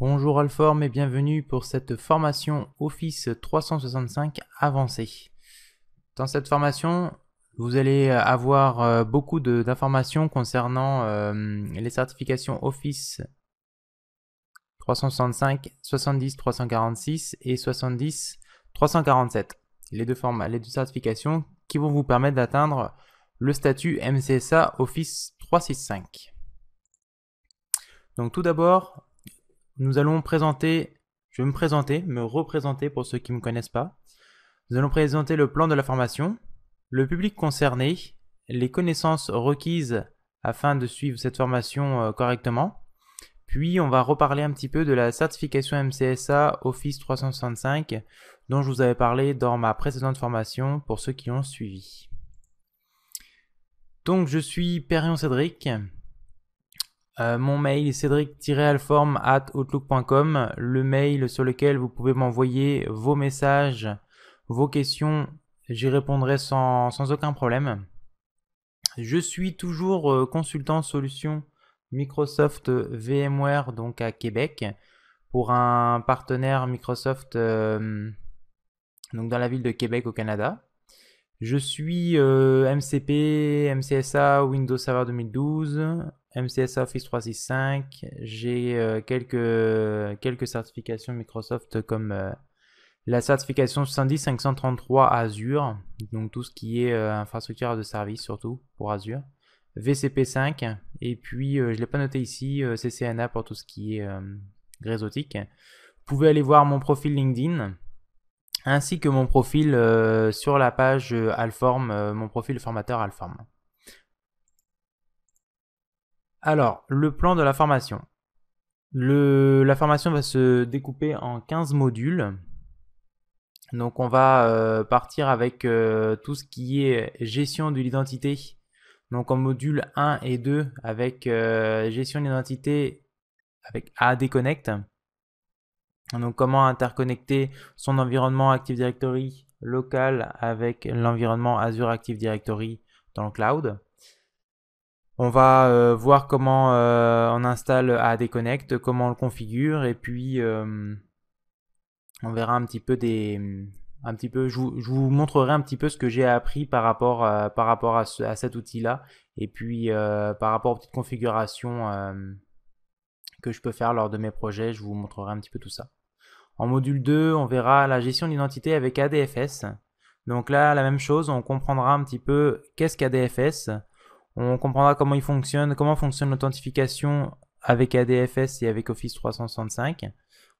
Bonjour Alform et bienvenue pour cette formation Office 365 avancée. Dans cette formation, vous allez avoir euh, beaucoup d'informations concernant euh, les certifications Office 365, 70, 346 et 70, 347. Les deux, formes, les deux certifications qui vont vous permettre d'atteindre le statut MCSA Office 365. Donc tout d'abord, nous allons présenter, je vais me présenter, me représenter pour ceux qui ne me connaissent pas. Nous allons présenter le plan de la formation, le public concerné, les connaissances requises afin de suivre cette formation euh, correctement. Puis on va reparler un petit peu de la certification MCSA Office 365 dont je vous avais parlé dans ma précédente formation pour ceux qui ont suivi. Donc je suis Perion Cédric, euh, mon mail cédric-alform at outlook.com, le mail sur lequel vous pouvez m'envoyer vos messages, vos questions, j'y répondrai sans, aucun problème. Je suis toujours euh, consultant solution Microsoft VMware, donc à Québec, pour un partenaire Microsoft euh, donc dans la ville de Québec au Canada. Je suis MCP, MCSA, Windows Server 2012, MCS Office 365. J'ai euh, quelques, quelques certifications Microsoft comme euh, la certification 70533 Azure, donc tout ce qui est euh, infrastructure de service surtout pour Azure. VCP5 et puis je ne l'ai pas noté ici CCNA pour tout ce qui est réseautique. Vous pouvez aller voir mon profil LinkedIn ainsi que mon profil sur la page Alform, mon profil formateur Alform. Alors, le plan de la formation. la formation va se découper en 15 modules. Donc on va euh, partir avec euh, tout ce qui est gestion de l'identité. Donc en module 1 et 2 avec euh, gestion de l'identité avec AD Connect. Donc comment interconnecter son environnement Active Directory local avec l'environnement Azure Active Directory dans le cloud. On va euh, voir comment euh, on installe AD Connect, comment on le configure et puis euh, on verra un petit peu des... Un petit peu, je vous, montrerai un petit peu ce que j'ai appris par rapport, par rapport à, à cet outil-là et puis par rapport aux petites configurations que je peux faire lors de mes projets, je vous montrerai un petit peu tout ça. En module 2, on verra la gestion d'identité avec ADFS. Donc là, la même chose, on comprendra un petit peu qu'est-ce qu'ADFS, on comprendra comment il fonctionne, comment fonctionne l'authentification avec ADFS et avec Office 365.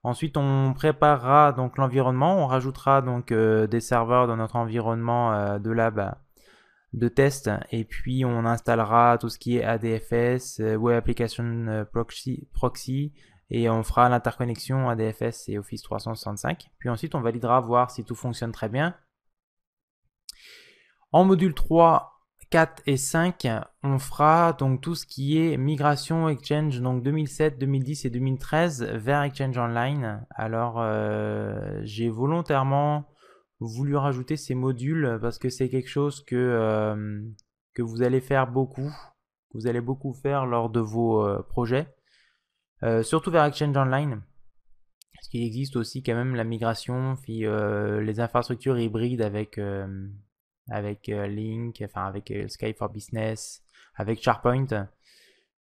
Ensuite, on préparera donc l'environnement, on rajoutera donc euh, des serveurs dans notre environnement euh, de lab euh, de test et puis on installera tout ce qui est ADFS, Web Application proxy, proxy, et on fera l'interconnexion ADFS et Office 365. Puis ensuite, on validera voir si tout fonctionne très bien. En module 3, 4 et 5, on fera donc tout ce qui est migration Exchange, donc 2007, 2010 et 2013 vers Exchange Online. Alors euh, j'ai volontairement voulu rajouter ces modules parce que c'est quelque chose que, euh, que vous allez faire beaucoup, que vous allez beaucoup faire lors de vos euh, projets, surtout vers Exchange Online. Parce qu'il existe aussi quand même la migration, puis les infrastructures hybrides avec avec euh, Link, enfin avec euh, Sky for Business, avec SharePoint.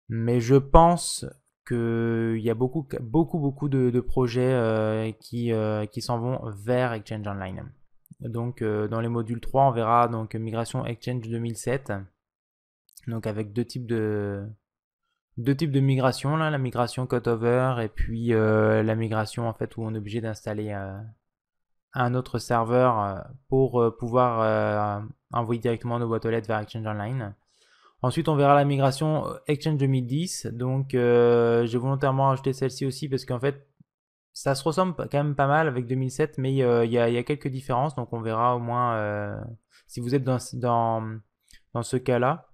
Mais je pense qu'il y a beaucoup, beaucoup, beaucoup de, projets euh, qui, qui s'en vont vers Exchange Online. Donc, dans les modules 3, on verra donc migration Exchange 2007. Donc, avec deux types de, deux types de migrations, la migration cutover et puis la migration en fait où on est obligé d'installer un autre serveur euh, pour euh, pouvoir euh, envoyer directement nos boîtes aux lettres vers Exchange Online. Ensuite, on verra la migration Exchange 2010. Donc, j'ai volontairement rajouté celle-ci aussi parce qu'en fait, ça se ressemble quand même pas mal avec 2007, mais il y, a quelques différences. Donc, on verra au moins si vous êtes dans, dans, dans ce cas-là.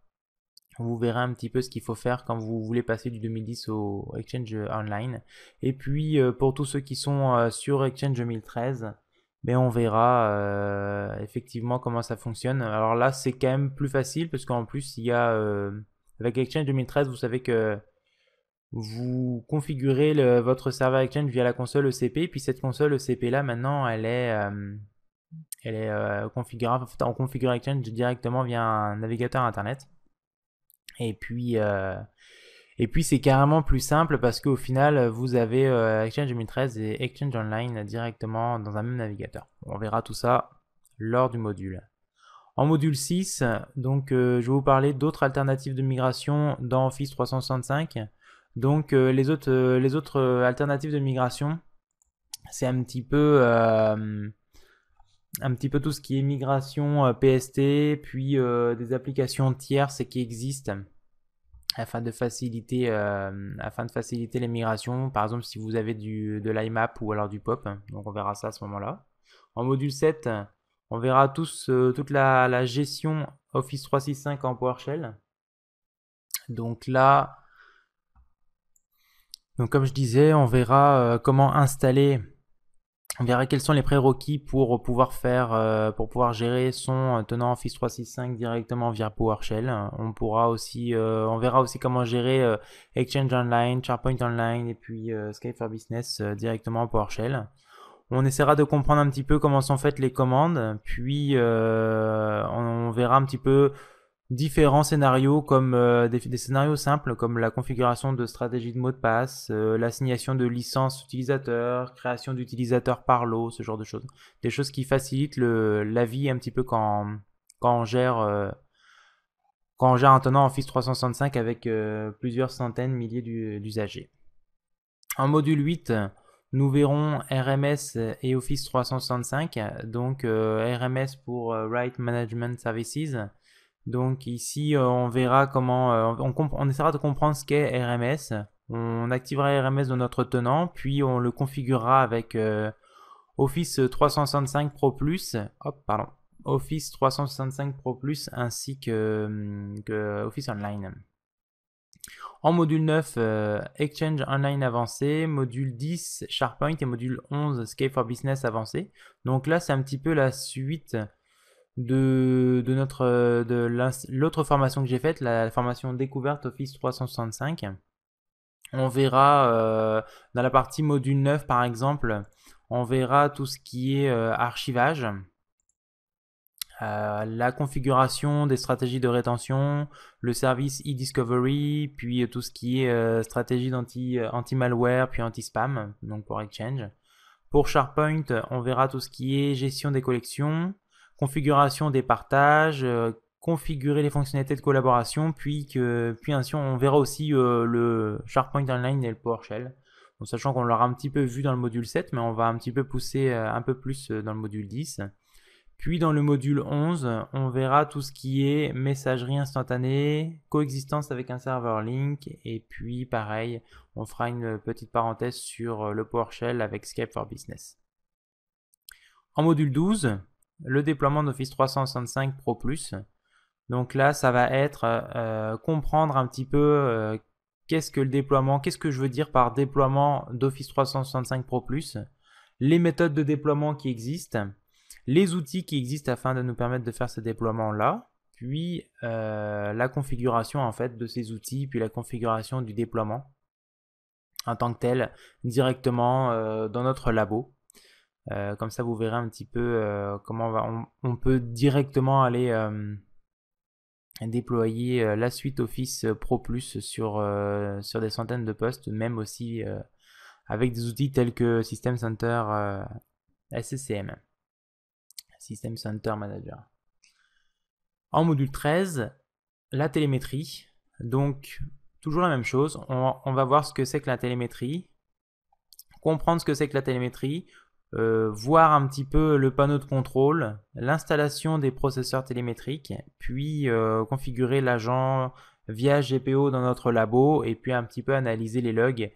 Vous verrez un petit peu ce qu'il faut faire quand vous voulez passer du 2010 au Exchange Online. Et puis, pour tous ceux qui sont sur Exchange 2013, mais on verra euh, effectivement comment ça fonctionne. Alors là, c'est quand même plus facile parce qu'en plus, il y a euh, avec Exchange 2013, vous savez que vous configurez le, votre serveur Exchange via la console ECP, et puis cette console ECP là, maintenant, elle est, euh, elle est configurable. On configure Exchange directement via un navigateur internet. Et puis et puis c'est carrément plus simple parce qu'au final, vous avez euh, Exchange 2013 et Exchange Online directement dans un même navigateur. On verra tout ça lors du module. En module 6, donc, euh, je vais vous parler d'autres alternatives de migration dans Office 365. Donc euh, les, autres, les autres alternatives de migration, c'est un petit peu un petit peu tout ce qui est migration PST, puis des applications tierces qui existent afin de faciliter, euh, afin de faciliter les migrations. Par exemple, si vous avez du, de l'IMAP ou alors du POP, donc on verra ça à ce moment-là. En module 7, on verra tous, euh, toute la, gestion Office 365 en PowerShell. Donc là, donc comme je disais, on verra euh, comment installer on verra quels sont les prérequis pour pouvoir faire, euh, pour pouvoir gérer son euh, tenant Office 365 directement via PowerShell. On pourra aussi, euh, on verra aussi comment gérer Exchange Online, SharePoint Online et puis Skype for Business directement en PowerShell. On essaiera de comprendre un petit peu comment sont faites les commandes, puis on verra un petit peu différents scénarios comme euh, des, scénarios simples comme la configuration de stratégie de mot de passe, euh, l'assignation de licences utilisateurs, création d'utilisateurs par lot, ce genre de choses. Des choses qui facilitent le, la vie un petit peu quand, quand on gère euh, quand on gère un tenant Office 365 avec plusieurs centaines, milliers d'usagers. En module 8, nous verrons RMS et Office 365, donc RMS pour Right Management Services, donc ici, euh, on verra comment, euh, on, essaiera de comprendre ce qu'est RMS. On activera RMS dans notre tenant, puis on le configurera avec euh, Office 365 Pro Plus. Hop, pardon. Office 365 Pro Plus ainsi hum, que, Office Online. En module 9, Exchange Online avancé, module 10, SharePoint et module 11, Skype for Business avancé. Donc là, c'est un petit peu la suite de, notre euh, l'autre formation que j'ai faite, la formation découverte Office 365. On verra euh, dans la partie module 9 par exemple, on verra tout ce qui est euh, archivage, la configuration des stratégies de rétention, le service e-discovery, puis tout ce qui est stratégie d'anti-malware, puis anti-spam, donc pour Exchange. Pour SharePoint, on verra tout ce qui est gestion des collections, configuration des partages, euh, configurer les fonctionnalités de collaboration, puis, que, puis ainsi on verra aussi euh, le SharePoint Online et le PowerShell. En sachant qu'on l'aura un petit peu vu dans le module 7, mais on va un petit peu pousser euh, un peu plus dans le module 10. Puis dans le module 11, on verra tout ce qui est messagerie instantanée, coexistence avec un serveur link, et puis pareil, on fera une petite parenthèse sur le PowerShell avec Skype for Business. En module 12, le déploiement d'Office 365 Pro Plus. Donc là, ça va être euh, comprendre un petit peu euh, qu'est-ce que le déploiement, qu'est-ce que je veux dire par déploiement d'Office 365 Pro Plus, les méthodes de déploiement qui existent, les outils qui existent afin de nous permettre de faire ce déploiement-là, puis euh, la configuration en fait de ces outils, puis la configuration du déploiement en tant que tel directement dans notre labo. Euh, comme ça, vous verrez un petit peu euh, comment on, peut directement aller euh, déployer la suite Office Pro Plus sur, sur des centaines de postes, même aussi avec des outils tels que System Center SCCM, System Center Manager. En module 13, la télémétrie. Donc, toujours la même chose. on va voir ce que c'est que la télémétrie, comprendre ce que c'est que la télémétrie, euh, voir un petit peu le panneau de contrôle, l'installation des processeurs télémétriques, puis euh, configurer l'agent via GPO dans notre labo et puis un petit peu analyser les logs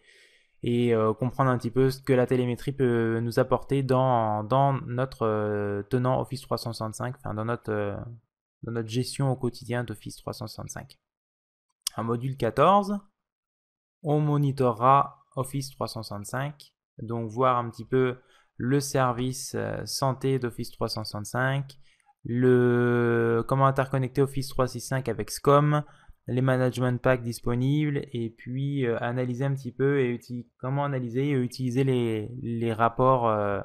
et euh, comprendre un petit peu ce que la télémétrie peut nous apporter dans, dans notre tenant Office 365, dans notre, dans notre gestion au quotidien d'Office 365. En module 14, on monitorera Office 365, donc voir un petit peu le service euh, santé d'Office 365, le comment interconnecter Office 365 avec SCOM, les management packs disponibles et puis euh, analyser un petit peu et comment analyser et utiliser les, rapports euh,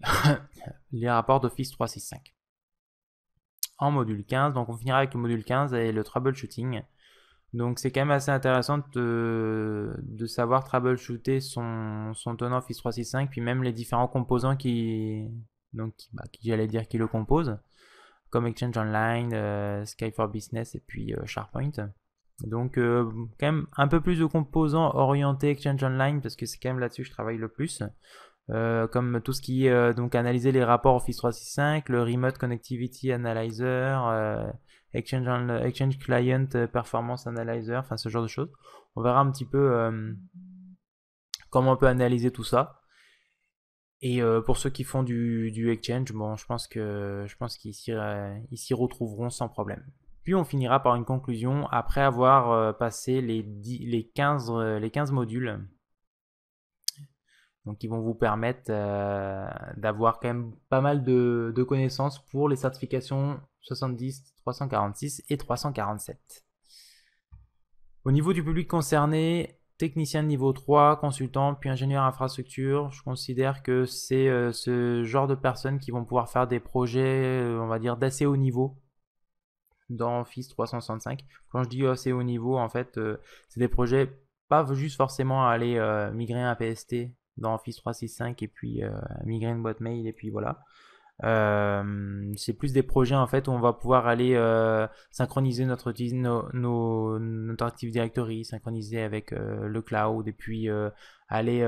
les rapports d'Office 365. En module 15, donc on finira avec le module 15 et le troubleshooting donc c'est quand même assez intéressant de, savoir troubleshooter son, son tenant Office 365, puis même les différents composants qui, donc, bah, j'allais dire, qui le composent, comme Exchange Online, euh, Sky for Business et puis euh, SharePoint. Donc euh, quand même un peu plus de composants orientés Exchange Online, parce que c'est quand même là-dessus que je travaille le plus. comme tout ce qui est donc analyser les rapports Office 365, le Remote Connectivity Analyzer, Exchange, Client euh, Performance Analyzer, enfin ce genre de choses. On verra un petit peu euh, comment on peut analyser tout ça. Et euh, pour ceux qui font du, du, Exchange, bon, je pense que je pense qu'ils s'y retrouveront sans problème. Puis on finira par une conclusion après avoir passé les, les, 15, les 15 modules. Donc ils vont vous permettre d'avoir quand même pas mal de, de, connaissances pour les certifications 70, 346 et 347. Au niveau du public concerné, technicien de niveau 3, consultant, puis ingénieur infrastructure, je considère que c'est euh, ce genre de personnes qui vont pouvoir faire des projets, euh, on va dire, d'assez haut niveau dans Office 365. Quand je dis assez haut niveau, en fait, euh, c'est des projets pas juste forcément aller migrer un PST dans Office 365 et puis migrer une boîte mail et puis voilà. Euh, c'est plus des projets en fait où on va pouvoir aller euh, synchroniser notre, notre Active Directory, synchroniser avec euh, le cloud et puis aller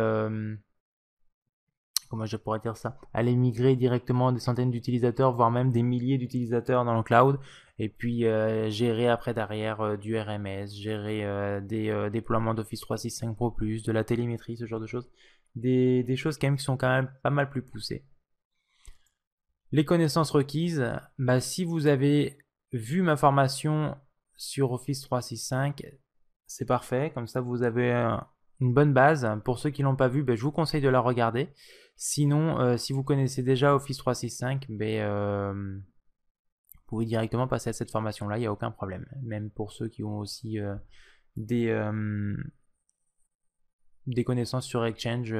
comment je pourrais dire ça aller migrer directement des centaines d'utilisateurs voire même des milliers d'utilisateurs dans le cloud et puis gérer après derrière du RMS, gérer des déploiements d'Office 365 Pro Plus, de la télémétrie, ce genre de choses, des, des choses quand même qui sont quand même pas mal plus poussées les connaissances requises, bah, si vous avez vu ma formation sur Office 365, c'est parfait. Comme ça, vous avez euh, une bonne base. Pour ceux qui ne l'ont pas vu, bah, je vous conseille de la regarder. Sinon, euh, si vous connaissez déjà Office 365, bah, euh, vous pouvez directement passer à cette formation-là, il n'y a aucun problème. Même pour ceux qui ont aussi des, des connaissances sur Exchange,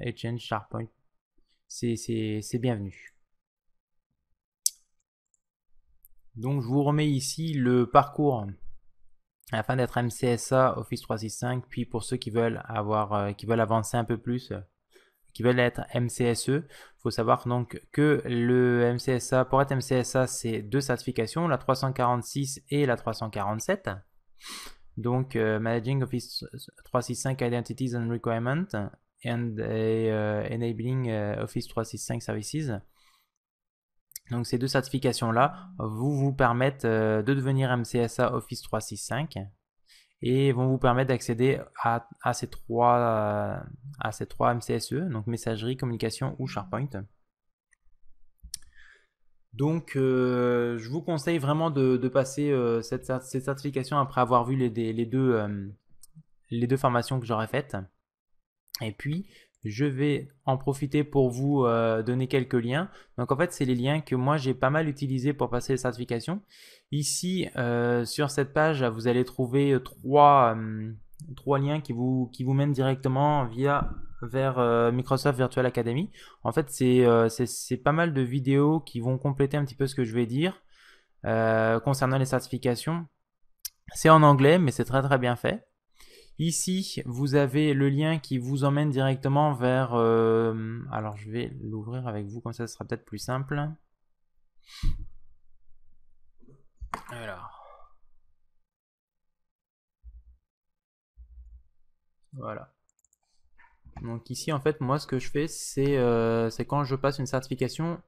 Exchange SharePoint, c'est bienvenu. Donc je vous remets ici le parcours afin d'être MCSA Office 365, puis pour ceux qui veulent avoir, euh, qui veulent avancer un peu plus, euh, qui veulent être MCSE, il faut savoir donc que le MCSA, pour être MCSA, c'est deux certifications, la 346 et la 347. Donc euh, Managing Office 365 Identities and Requirements and Enabling Office 365 Services. Donc ces deux certifications-là vous vous permettent euh, de devenir MCSA Office 365 et vont vous permettre d'accéder à, ces trois, à ces trois euh, MCSE, donc messagerie, communication ou SharePoint. Donc, euh, je vous conseille vraiment de, passer cette, certification après avoir vu les, deux, les deux, formations que j'aurais faites. Et puis, je vais en profiter pour vous euh, donner quelques liens. Donc en fait, c'est les liens que moi j'ai pas mal utilisés pour passer les certifications. Ici, euh, sur cette page, vous allez trouver trois, euh, trois liens qui vous, qui vous mènent directement via vers Microsoft Virtual Academy. En fait, c'est pas mal de vidéos qui vont compléter un petit peu ce que je vais dire concernant les certifications. C'est en anglais, mais c'est très très bien fait. Ici, vous avez le lien qui vous emmène directement vers... Euh, alors, je vais l'ouvrir avec vous, comme ça, ce sera peut-être plus simple. Voilà. Donc ici, en fait, moi, ce que je fais, c'est euh, quand je passe une certification,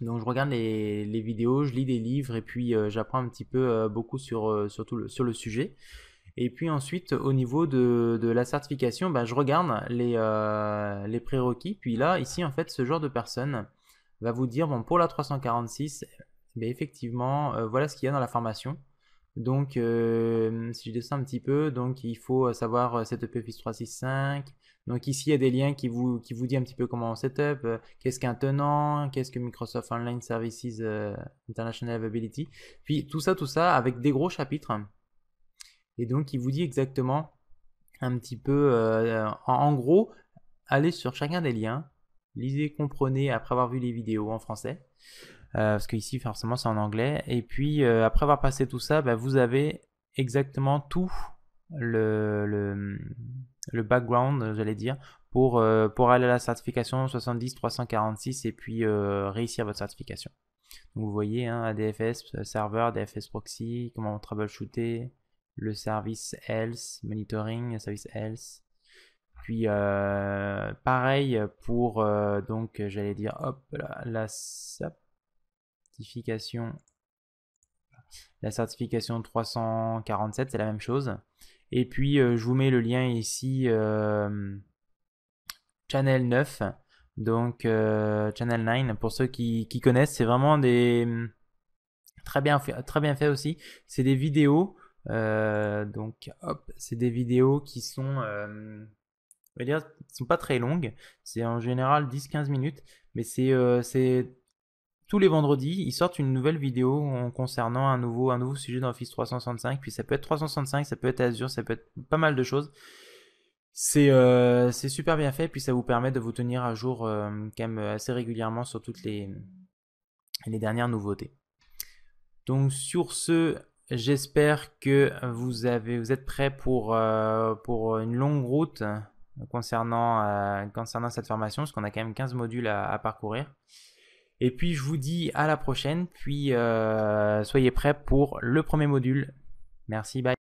donc je regarde les, vidéos, je lis des livres et puis euh, j'apprends un petit peu beaucoup sur, sur le sujet. Et puis ensuite, au niveau de, la certification, bah, je regarde les, euh, les prérequis. Puis là, ici, en fait, ce genre de personne va vous dire, bon, pour la 346, eh effectivement, euh, voilà ce qu'il y a dans la formation. Donc, euh, si je descends un petit peu, donc il faut savoir setup Office 365. Donc ici, il y a des liens qui vous, qui vous un petit peu comment on setup, qu'est-ce qu'un tenant, qu'est-ce que Microsoft Online Services International Availability. Puis tout ça, tout ça avec des gros chapitres et donc, il vous dit exactement un petit peu, euh, en, gros, allez sur chacun des liens, lisez, comprenez après avoir vu les vidéos en français. Euh, parce qu'ici forcément c'est en anglais. Et puis euh, après avoir passé tout ça, bah, vous avez exactement tout le, background, j'allais dire, pour, pour aller à la certification 70-346 et puis réussir votre certification. vous voyez, hein, ADFS serveur, ADFS proxy, comment troubleshooter, le service Health Monitoring, service Health. Puis euh, pareil pour euh, donc j'allais dire hop la certification la certification 347 c'est la même chose et puis euh, je vous mets le lien ici channel 9 donc channel 9 pour ceux qui, qui connaissent c'est vraiment des très bien très bien fait aussi c'est des vidéos euh, donc, hop, c'est des vidéos qui sont, euh, dire, sont pas très longues. C'est en général 10-15 minutes, mais c'est, euh, c'est tous les vendredis, ils sortent une nouvelle vidéo en concernant un nouveau, un nouveau sujet dans Office 365. Puis ça peut être 365, ça peut être Azure, ça peut être pas mal de choses. C'est, c'est super bien fait, puis ça vous permet de vous tenir à jour quand même assez régulièrement sur toutes les, les dernières nouveautés. Donc sur ce, J'espère que vous, avez, vous êtes prêts pour, euh, pour une longue route concernant, euh, concernant cette formation, parce qu'on a quand même 15 modules à, parcourir. Et puis je vous dis à la prochaine, puis euh, soyez prêts pour le premier module. Merci, bye.